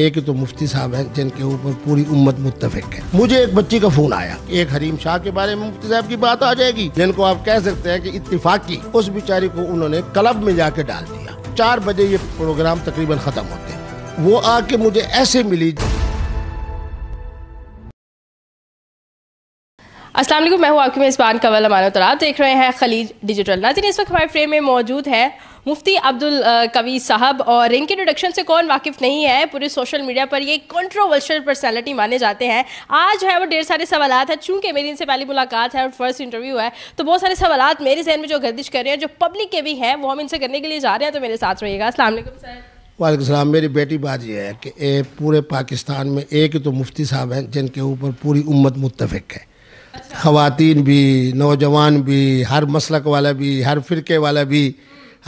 एक तो मुफ्ती साहब हैं जिनके ऊपर पूरी उम्मत मुतफिक है मुझे एक बच्ची का फोन आया एक हरीम शाह के बारे में मुफ्ती साहब की बात आ जाएगी जिनको आप कह सकते हैं कि इतफाकी उस बेचारी को उन्होंने क्लब में जाके डाल दिया चार बजे ये प्रोग्राम तकरीबन खत्म होते वो आके मुझे ऐसे मिली असलम मैं हूँ आपकी मेज़बान कंवल अमान देख रहे हैं खलीज डिजिटल नाजिन इस वक्त हमारे फ्रेम में मौजूद है मुफ्ती अब्दुल कवी साहब और इनके इंट्रोडक्शन से कौन वाकिफ नहीं है पूरे सोशल मीडिया पर ये कंट्रोवर्शियल पर्सनैलिटी माने जाते हैं आज है वो ढेर सारे सवाल है चूंकि मेरी इनसे पहली मुलाकात है और फर्स्ट इंटरव्यू है तो बहुत सारे सवाल मेरे जहन में जो गर्दिश कर रहे हैं जो पब्लिक के भी हैं वो हम इनसे करने के लिए जा रहे हैं तो मेरे साथ रहिएगा असलम सर सलाम मेरी बेटी बात यह है कि ए, पूरे पाकिस्तान में एक ही तो मुफ्ती साहब हैं जिनके ऊपर पूरी उम्मत मुतफिक है अच्छा। ख़वान भी नौजवान भी हर मसलक वाला भी हर फ़िरके वाला भी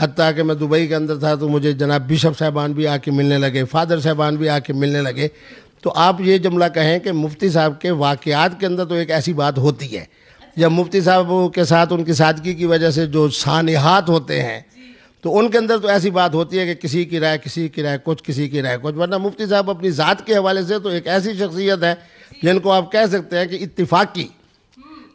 हती कि मैं दुबई के अंदर था तो मुझे जनाब बिशप साहबान भी आके मिलने लगे फादर साहबान भी आके मिलने लगे तो आप ये जुमला कहें कि मुफ्ती साहब के वाक़ात के अंदर तो एक ऐसी बात होती है जब मुफ्ती साहब के साथ उनकी सादगी की वजह से जो सानिहात होते हैं तो उनके अंदर तो ऐसी बात होती है कि किसी की राय किसी की राय कुछ किसी की राय कुछ वरना मुफ्ती साहब अपनी ज़ात के हवाले से तो एक ऐसी शख्सियत है जिनको आप कह सकते हैं कि इतफाक़ी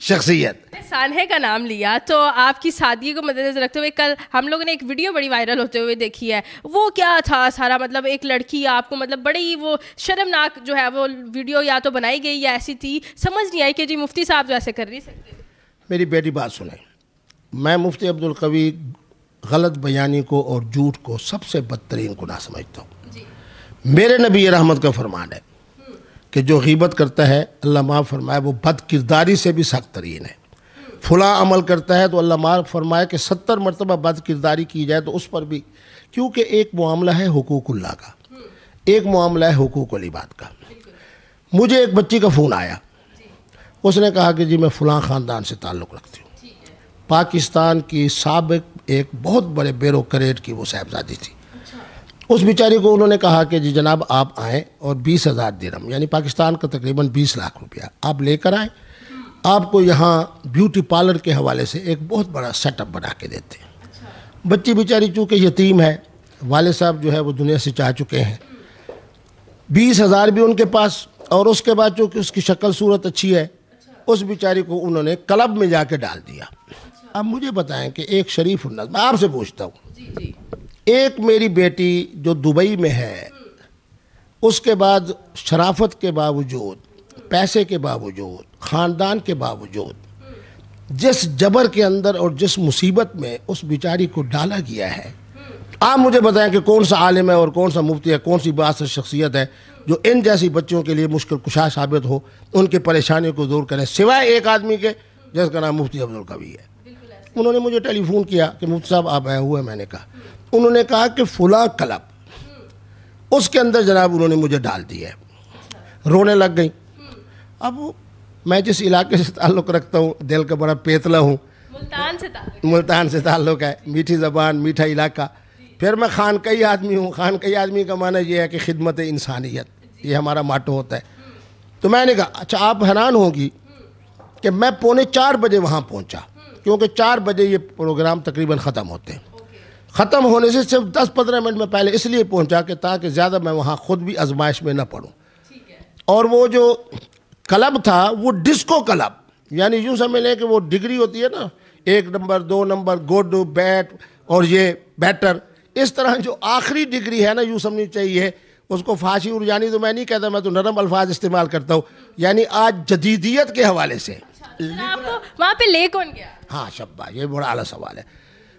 शख्सियत सानहे का नाम लिया तो आपकी सादगी को मद्देनजर रखते हुए कल हम लोगों ने एक वीडियो बड़ी वायरल होते हुए देखी है वो क्या था सारा मतलब एक लड़की आपको मतलब बड़ी वो शर्मनाक जो है वो वीडियो या तो बनाई गई या ऐसी थी समझ नहीं आई कि जी मुफ्ती साहब जो तो ऐसे कर नहीं सकते मेरी बेटी बात सुने मैं मुफ्ती अब्दुल कवी गलत बयानी को और झूठ को सबसे बदतरीन गुना समझता हूँ मेरे नबी रहमत का फरमान है कि जो गीबत करता है अल्लाह माफ़ फरमाए वो बद किरदारी से भी सख्त तरीन है फुला अमल करता है तो अल्लाह माफ़ फरमाए कि सत्तर मरतबा बद किरदारी की जाए तो उस पर भी क्योंकि एक मामला है हकूकुल्ला का एक मामला है हकूक का मुझे एक बच्ची का फ़ोन आया उसने कहा कि जी मैं फ़लाँ ख़ानदान से ताल्लुक़ रखती हूँ पाकिस्तान की सबक एक बहुत बड़े बेरोक्रेट की वो साहबजादी थी उस बेचारे को उन्होंने कहा कि जी जनाब आप आएँ और बीस हज़ार दिरम यानी पाकिस्तान का तकरीबन बीस लाख रुपया आप लेकर आए आपको यहाँ ब्यूटी पार्लर के हवाले से एक बहुत बड़ा सेटअप बना के देते हैं अच्छा। बच्ची बेचारी चूँकि यतीम है वाले साहब जो है वो दुनिया से चाह चुके हैं बीस हज़ार भी उनके पास और उसके बाद चूँकि उसकी शक्ल सूरत अच्छी है उस बेचारी को उन्होंने क्लब में जाके डाल दिया अच्छा। अब मुझे बताएं कि एक शरीफ उन्नत मैं आपसे पूछता हूँ एक मेरी बेटी जो दुबई में है उसके बाद शराफत के बावजूद पैसे के बावजूद ख़ानदान के बावजूद जिस जबर के अंदर और जिस मुसीबत में उस बेचारी को डाला गया है आप मुझे बताएं कि कौन सा आलिम है और कौन सा मुफ्ती है कौन सी बात शख्सियत है जो इन जैसी बच्चों के लिए मुश्किल कुशा साबित हो उनकी परेशानियों को दूर करें सिवाय एक आदमी के जिसका नाम मुफ्ती अब्दुल कवी है उन्होंने मुझे टेलीफोन किया कि मुफ्ती साहब आप आए हुए मैंने कहा उन्होंने कहा कि फुला क्लब उसके अंदर जनाब उन्होंने मुझे डाल दिया रोने लग गई अब मैं जिस इलाके से ताल्लुक़ रखता हूँ दिल का बड़ा पेतला हूँ मुल्तान से मुल्तान से ताल्लुक़ है मीठी ज़बान मीठा इलाका फिर मैं खान कई आदमी हूँ खान कई आदमी का माना यह है कि खिदमत इंसानियत ये हमारा माटो होता है तो मैंने कहा अच्छा आप हैरान होगी कि मैं पौने चार बजे वहाँ पहुँचा हम्म। क्योंकि चार बजे ये प्रोग्राम तकरीबन ख़त्म होते हैं ख़त्म होने से सिर्फ दस पंद्रह मिनट में पहले इसलिए पहुँचा के ताकि ज़्यादा मैं वहाँ ख़ुद भी आजमाइश में ना पढ़ूँ और वो जो क्लब था वो डिस्को क्लब यानी यूँ समझ लें कि वो डिग्री होती है ना एक नंबर दो नंबर गुड बैट और ये बैटर इस तरह जो आखिरी डिग्री है ना यूँ समझनी चाहिए उसको फांसी उर्जानी तो मैं नहीं कहता मैं तो नरम अल्फाज इस्तेमाल करता हूँ यानी आज जदीदियत के हवाले से अच्छा, तो वहाँ पे ले कौन गया हाँ शब्बा ये बड़ा अला सवाल है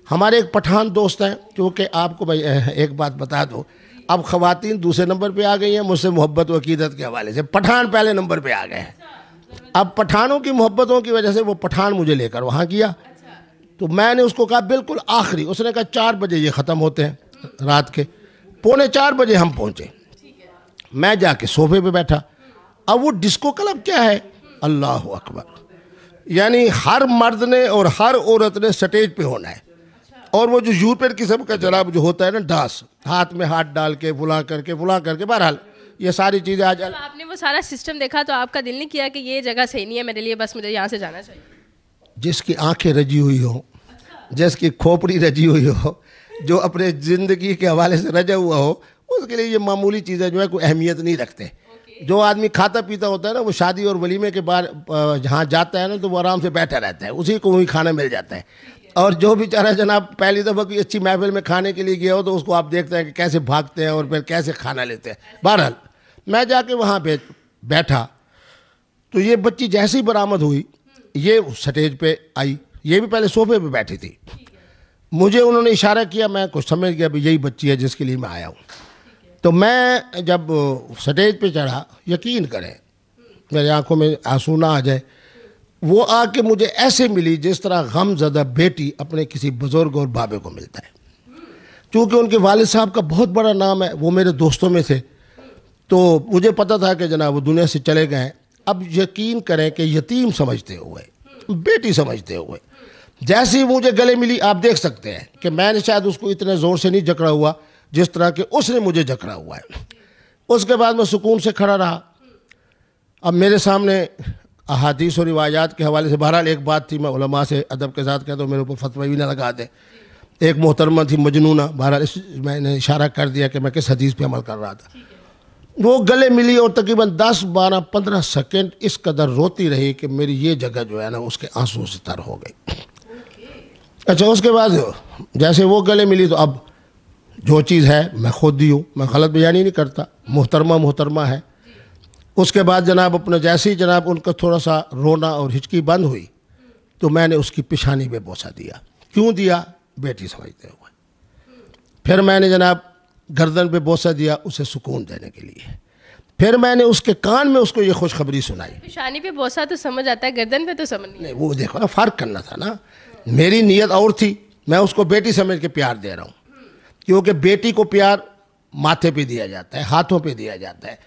हमारे एक पठान दोस्त हैं क्योंकि आपको भाई एक बात बता दो अब ख़वातीन दूसरे नंबर पे आ गई हैं मुझसे मोहब्बत वकीदत के हवाले से पठान पहले नंबर पे आ गए हैं अब पठानों की मोहब्बतों की वजह से वो पठान मुझे लेकर वहाँ किया तो मैंने उसको कहा बिल्कुल आखिरी उसने कहा चार बजे ये ख़त्म होते हैं रात के पौने चार बजे हम पहुँचे मैं जाके सोफे पे बैठा अब वो डिस्को क्लब क्या है अल्लाह अकबर यानी हर मर्द ने और हर औरत ने स्टेज पे होना है और वो जो यूरोपियन किस्म का जनाब जो होता है ना डांस हाथ में हाथ डाल के बुला करके बुला करके बहरहाल ये सारी चीज़ें आज जाए तो आपने वो सारा सिस्टम देखा तो आपका दिल नहीं किया कि ये जगह सही नहीं है मेरे लिए बस मुझे यहाँ से जाना चाहिए जिसकी आंखें रजी हुई हो जिसकी खोपड़ी रजी हुई हो जो अपने ज़िंदगी के हवाले से रजा हुआ हो उसके लिए ये मामूली चीज़ें जो है कोई अहमियत नहीं रखते जो आदमी खाता पीता होता है ना वो शादी और वलीमे के बाद जहाँ जाता है ना तो वो आराम से बैठा रहता है उसी को वहीं खाना मिल जाता है और जो बेचारा जनाब पहली दफ़ा कोई अच्छी महफिल में खाने के लिए गया हो तो उसको आप देखते हैं कि कैसे भागते हैं और फिर कैसे खाना लेते हैं बहरहाल मैं जाके वहाँ पे बैठा तो ये बच्ची जैसे ही बरामद हुई ये स्टेज पे आई ये भी पहले सोफे पे बैठी थी मुझे उन्होंने इशारा किया मैं कुछ समझ गया भी यही बच्ची है जिसके लिए मैं आया हूँ तो मैं जब स्टेज पे चढ़ा यकीन करें मेरी आंखों में आंसू ना आ जाए वो आके मुझे ऐसे मिली जिस तरह गम ज़्यादा बेटी अपने किसी बुज़ुर्ग और बाबे को मिलता है क्योंकि उनके वालद साहब का बहुत बड़ा नाम है वो मेरे दोस्तों में थे तो मुझे पता था कि जनाब वो दुनिया से चले गए अब यकीन करें कि यतीम समझते हुए बेटी समझते हुए जैसे ही मुझे गले मिली आप देख सकते हैं कि मैंने शायद उसको इतने ज़ोर से नहीं जकड़ा हुआ जिस तरह के उसने मुझे जकड़ा हुआ है उसके बाद मैं सुकून से खड़ा रहा अब मेरे सामने अहादीस और रिवायात के हवाले से बहरहाल एक बात थी मैं उलमा से अदब के साथ कहता हूँ मेरे ऊपर फतवा भी ना लगा दें एक मोहतरमा थी मजनूना बहरहाल इस मैंने इशारा कर दिया कि मैं किस हदीस पे अमल कर रहा था वो गले मिली और तकरीबन दस बारह पंद्रह सेकेंड इस कदर रोती रही कि मेरी ये जगह जो है ना उसके आंसू से तर हो गई अच्छा उसके बाद जैसे वो गले मिली तो अब जो चीज़ है मैं खुद ही हूँ मैं गलत बयानी नहीं करता मोहतरमा मोहतरमा है उसके बाद जनाब अपने जैसे ही जनाब उनका थोड़ा सा रोना और हिचकी बंद हुई तो मैंने उसकी पिछानी में बोसा दिया क्यों दिया बेटी समझते हुए फिर मैंने जनाब गर्दन पे बोसा दिया उसे सुकून देने के लिए फिर मैंने उसके कान में उसको ये खुशखबरी सुनाई पिछानी पे बोसा तो समझ आता है गर्दन पे तो समझ नहीं, नहीं वो देखो ना फ़र्क करना था ना मेरी नीयत और थी मैं उसको बेटी समझ के प्यार दे रहा हूँ क्योंकि बेटी को प्यार माथे पे दिया जाता है हाथों पे दिया जाता है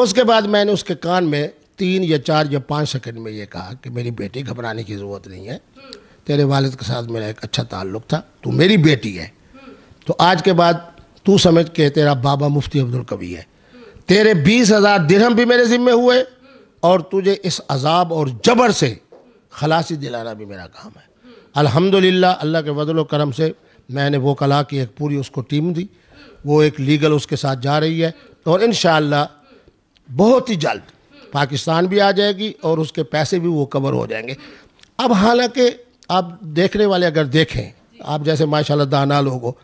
उसके बाद मैंने उसके कान में तीन या चार या पाँच सेकंड में ये कहा कि मेरी बेटी घबराने की ज़रूरत नहीं है तेरे वालिद के साथ मेरा एक अच्छा ताल्लुक था तू मेरी बेटी है तो आज के बाद तू समझ के तेरा बाबा मुफ्ती अब्दुल कवी है तेरे बीस हज़ार दिरहम भी मेरे ज़िम्मे हुए और तुझे इस अजाब और जबर से खलासी दिलाना भी मेरा काम है अल्हम्दुलिल्लाह अल्लाह के बदल करम से मैंने वो कला की एक पूरी उसको टीम दी वो एक लीगल उसके साथ जा रही है और इन बहुत ही जल्द पाकिस्तान भी आ जाएगी और उसके पैसे भी वो कवर हो जाएंगे अब हालांकि आप देखने वाले अगर देखें आप जैसे माशाल्लाह दाना लोग हो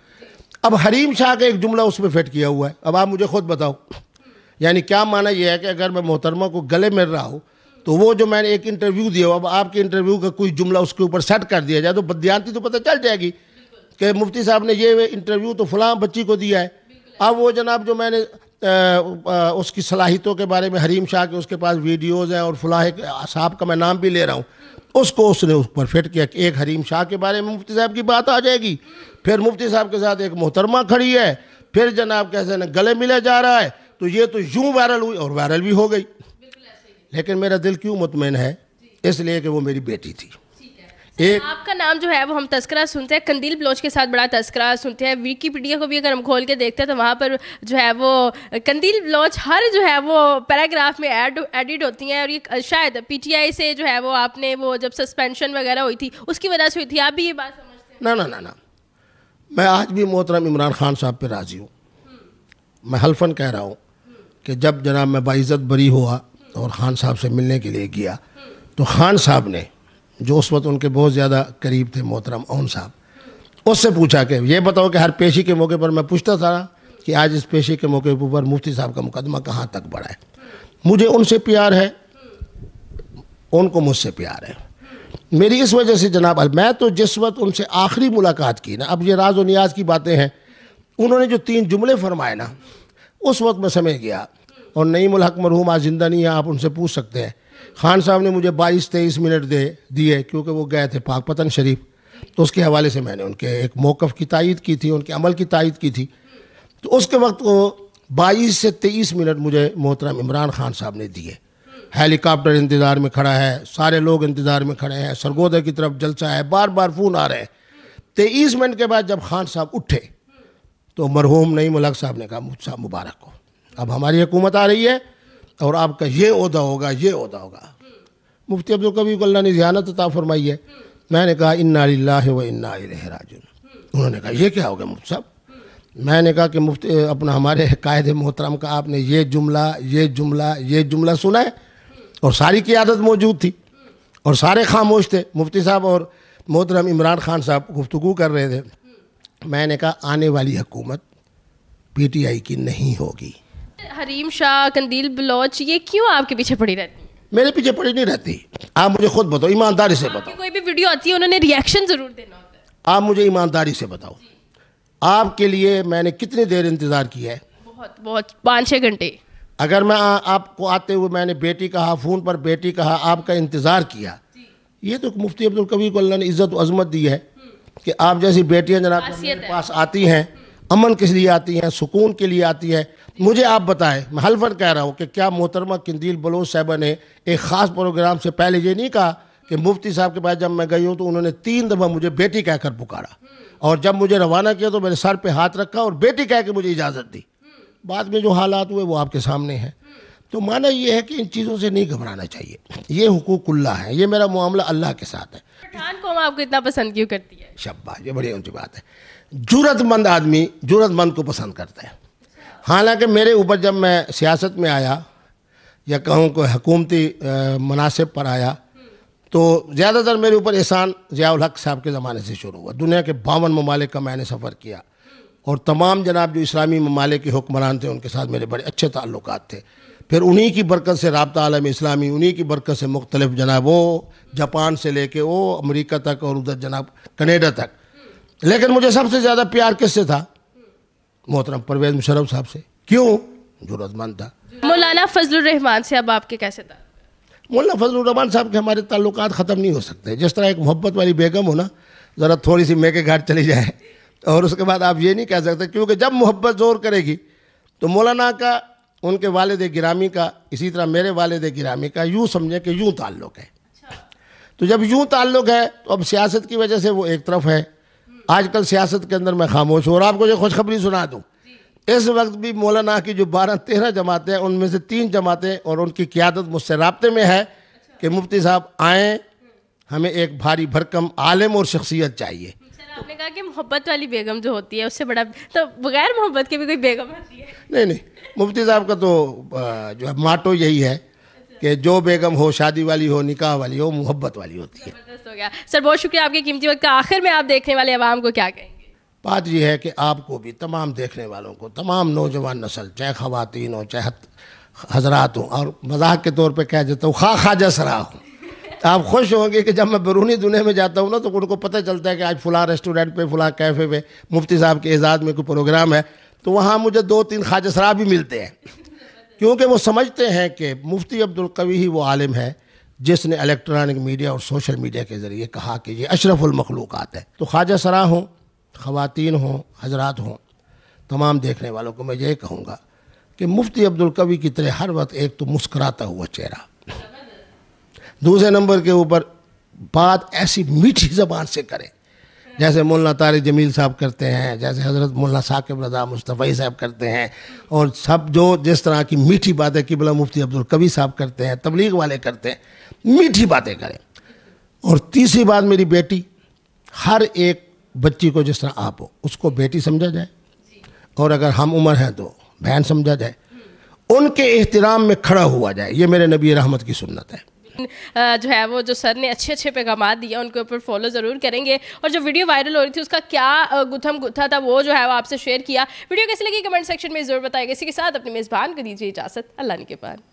अब हरीम शाह का एक जुमला उसमें फिट किया हुआ है अब आप मुझे खुद बताओ यानी क्या माना यह है कि अगर मैं मोहतरमा को गले मिल रहा हूँ तो वो जो मैंने एक इंटरव्यू दिया अब आपके इंटरव्यू का कोई जुमला उसके ऊपर सेट कर दिया जाए तो बदयांती तो पता चल जाएगी कि मुफ्ती साहब ने ये इंटरव्यू तो फलां बच्ची को दिया है अब वो जनाब जो मैंने उसकी सलाहितों के बारे में हरीम शाह के उसके पास वीडियोज़ हैं और फलाह साहब का मैं नाम भी ले रहा हूँ उसको उसने उस पर फिट किया कि एक हरीम शाह के बारे में मुफ्ती साहब की बात आ जाएगी फिर मुफ्ती साहब के साथ एक मोहतरमा खड़ी है फिर जनाब कैसे ना गले मिले जा रहा है तो ये तो यूँ वायरल हुई और वायरल भी हो गई लेकिन मेरा दिल क्यों मुतमिन है इसलिए कि वो मेरी बेटी थी एक आपका नाम जो है वो हम तस्करा सुनते हैं कंदील बलोच के साथ बड़ा तस्करा सुनते हैं विकीपीडिया को भी अगर हम खोल के देखते हैं तो वहाँ पर जो है वो कंदील बलोच हर जो है वो पैराग्राफ में एड एडिट होती हैं और ये शायद पीटीआई से जो है वो आपने वो जब सस्पेंशन वगैरह हुई थी उसकी वजह से हुई थी आप भी ये बात समझते ना ना ना ना मैं आज भी मोहतरम इमरान खान साहब पर राज़ी हूँ हम्म। मैं हल्फन कह रहा हूँ हम्म। कि जब जनाब मैं बाइज़त बरी हुआ और खान साहब से मिलने के लिए गया हम्म। तो खान साहब ने जो उस वक्त उनके बहुत ज़्यादा करीब थे मोहतरम ओन साहब उससे पूछा कि ये बताओ कि हर पेशी के मौके पर मैं पूछता था कि आज इस पेशी के मौके पर मुफ्ती साहब का मुकदमा कहाँ तक बढ़ा है मुझे उनसे प्यार है उनको मुझसे प्यार है मेरी इस वजह से जनाब मैं तो जिस वक्त उनसे आखिरी मुलाकात की ना अब ये राज नियाज की बातें हैं उन्होंने जो तीन जुमले फरमाए ना उस वक्त मैं समझ गया और नई उल मरहूम आज जिंदा नहीं है आप उनसे पूछ सकते हैं खान साहब ने मुझे बाईस तेईस मिनट दे दिए क्योंकि वो गए थे पाक पतन शरीफ तो उसके हवाले से मैंने उनके एक मौक़ की तायद की थी उनके अमल की तायद की थी तो उसके वक्त वो बाईस से तेईस मिनट मुझे मोहतरम इमरान खान साहब ने दिए हेलीकॉप्टर इंतज़ार में खड़ा है सारे लोग इंतज़ार में खड़े हैं सरगोदा की तरफ जलसा है बार बार फ़ोन आ रहे हैं तेईस मिनट के बाद जब खान साहब उठे तो मरहूम नई उलग साहब ने कहा साहब मुबारक हो अब हमारी हुकूमत आ रही है और आपका ये अहदा होगा ये अहदा होगा मुफ्ती अब्दुल कबी को अल्लाह ने जहानत अता फरमाई है मैंने कहा इन्ना व इन्ना राजन उन्होंने कहा ये क्या हो गया मुफ्त साहब मैंने कहा कि मुफ्ती अपना हमारे कायद मोहतरम का आपने ये जुमला ये जुमला ये जुमला सुना है और सारी की आदत मौजूद थी और सारे खामोश थे मुफ्ती साहब और मोहतरम इमरान खान साहब गुफ्तु कर रहे थे मैंने कहा आने वाली हुकूमत आई की नहीं होगी हरीम शाह कंदील बलोच ये क्यों आपके पीछे पड़ी रहती मेरे पीछे पड़ी नहीं रहती आप मुझे खुद बताओ ईमानदारी से बताओ कोई भी वीडियो आती है उन्होंने रिएक्शन ज़रूर देना होता है आप मुझे ईमानदारी से बताओ आपके लिए मैंने कितनी देर इंतज़ार किया है बहुत बहुत पाँच छः घंटे अगर मैं आ, आपको आते हुए मैंने बेटी कहा फ़ोन पर बेटी कहा आपका इंतज़ार किया ये तो मुफ्ती अब्दुल कबीर को अल्लाह ने इज़्ज़त अजमत दी है हम्म। कि आप जैसी बेटियां जनाब के पास आती हैं हम्म। अमन किस लिए आती हैं सुकून के लिए आती है मुझे आप बताएं मैं हलफन कह रहा हूँ कि क्या मोहतरमा किंदील बलोच साहबा ने एक ख़ास प्रोग्राम से पहले ये नहीं कहा कि मुफ्ती साहब के पास जब मैं गई हूँ तो उन्होंने तीन दफ़ा मुझे बेटी कहकर पुकारा और जब मुझे रवाना किया तो मेरे सर पे हाथ रखा और बेटी कह के मुझे इजाज़त दी बाद में जो हालात हुए वो आपके सामने हैं तो माना यह है कि इन चीज़ों से नहीं घबराना चाहिए ये हुकूकुल्ला है ये मेरा मामला अल्लाह के साथ है पठान को आपको इतना पसंद क्यों करती है शब्बा ये बड़ी ऊंची बात है जरूरतमंद आदमी जरूरतमंद को पसंद करता है हालांकि मेरे ऊपर जब मैं सियासत में आया या कहूँ कोई हकूमती मुनासिब पर आया तो ज़्यादातर मेरे ऊपर एहसान ज़ियाउल हक साहब के ज़माने से शुरू हुआ दुनिया के बावन ममालिक का मैंने सफ़र किया और तमाम जनाब जो इस्लामी ममालिक के हुक्मरान थे उनके साथ मेरे बड़े अच्छे ताल्लुक थे फिर उन्हीं की बरकत से रबता आलम इस्लामी उन्हीं की बरकत से मुख्तलिफ जनाब वो जापान से लेके वो अमरीका तक और उधर जनाब कनेडा तक लेकिन मुझे सबसे ज़्यादा प्यार किससे था मोहतरम परवेज मुशरफ साहब से क्यों जरूरतमंद था मौलाना फजल रहमान से अब आपके कैसे था मौलाना फजल रहमान साहब के हमारे ताल्लुक ख़त्म नहीं हो सकते जिस तरह एक मोहब्बत वाली बेगम हो ना ज़रा थोड़ी सी मेके घाट चली जाए और उसके बाद आप ये नहीं कह सकते क्योंकि जब मोहब्बत जोर करेगी तो मौलाना का उनके वालद गिरामी का इसी तरह मेरे वालद गिरामी का यूँ समझें कि यूँ ताल्लुक़ है अच्छा। तो जब यूँ ताल्लुक़ है तो अब सियासत की वजह से वो एक तरफ है आजकल सियासत के अंदर मैं खामोश हूँ और आपको जो खुशखबरी सुना दूँ इस वक्त भी मौलाना की जो बारह तेरह जमातें हैं उनमें से तीन जमातें और उनकी क्यादत मुझसे रबते में है कि मुफ्ती साहब आए हमें एक भारी भरकम आलम और शख्सियत चाहिए आपने कहा कि मोहब्बत वाली बेगम जो होती है उससे बड़ा तो बगैर मोहब्बत के भी कोई बेगम होती है नहीं नहीं मुफ्ती साहब का तो जो है माटो यही है कि जो बेगम हो शादी वाली हो निकाह वाली हो मोहब्बत वाली होती है हो गया सर बहुत शुक्रिया आपके कीमती वक्त का आखिर में आप देखने वाले आवाम को क्या कहेंगे बात यह है कि आपको भी तमाम देखने वालों को तमाम नौजवान नस्ल चाहे ख़वान हो चाहे हजरात हों और मजाक के तौर पर कह देता हूँ खा खाजा सरा हूँ तो आप खुश होंगे कि जब मैं बरूनी दुनिया में जाता हूँ ना तो उनको पता चलता है कि आज फला रेस्टोरेंट पे फला कैफ़े पे मुफ्ती साहब के एजाज़ में कोई प्रोग्राम है तो वहाँ मुझे दो तीन खाजा सरा भी मिलते हैं क्योंकि वो समझते हैं कि मुफ्ती अब्दुल कवी ही वो आलिम है जिसने इलेक्ट्रॉनिक मीडिया और सोशल मीडिया के ज़रिए कहा कि ये अशरफुलमखलूक है तो ख्वाजा सरा हों खीन हों हजरात हों तमाम देखने वालों को मैं ये कहूँगा कि मुफ्ती अब्दुल कवी की तरह हर वक्त एक तो मुस्कराता हुआ चेहरा दूसरे नंबर के ऊपर बात ऐसी मीठी जबान से करें जैसे मौलाना तारिक जमील साहब करते हैं जैसे हज़रत मौलाना साकिब रजा मुस्तफ़ी साहब करते हैं और सब जो जिस तरह की मीठी बातें किबला मुफ्ती अब्दुल कबी साहब करते हैं तबलीग वाले करते हैं मीठी बातें करें और तीसरी बात मेरी बेटी हर एक बच्ची को जिस तरह आप हो उसको बेटी समझा जाए और अगर हम उम्र हैं तो बहन समझा जाए उनके एहतराम में खड़ा हुआ जाए ये मेरे नबी रहमत की सुन्नत है जो है वो जो सर ने अच्छे अच्छे पैगाम दिए उनके ऊपर फॉलो ज़रूर करेंगे और जो वीडियो वायरल हो रही थी उसका क्या गुथम गुथा था वो जो है वो आपसे शेयर किया वीडियो कैसी लगी कमेंट सेक्शन में ज़रूर बताएगा इसी के साथ अपनी मेज़बान को दीजिए इजाज़त अल्लाह के पास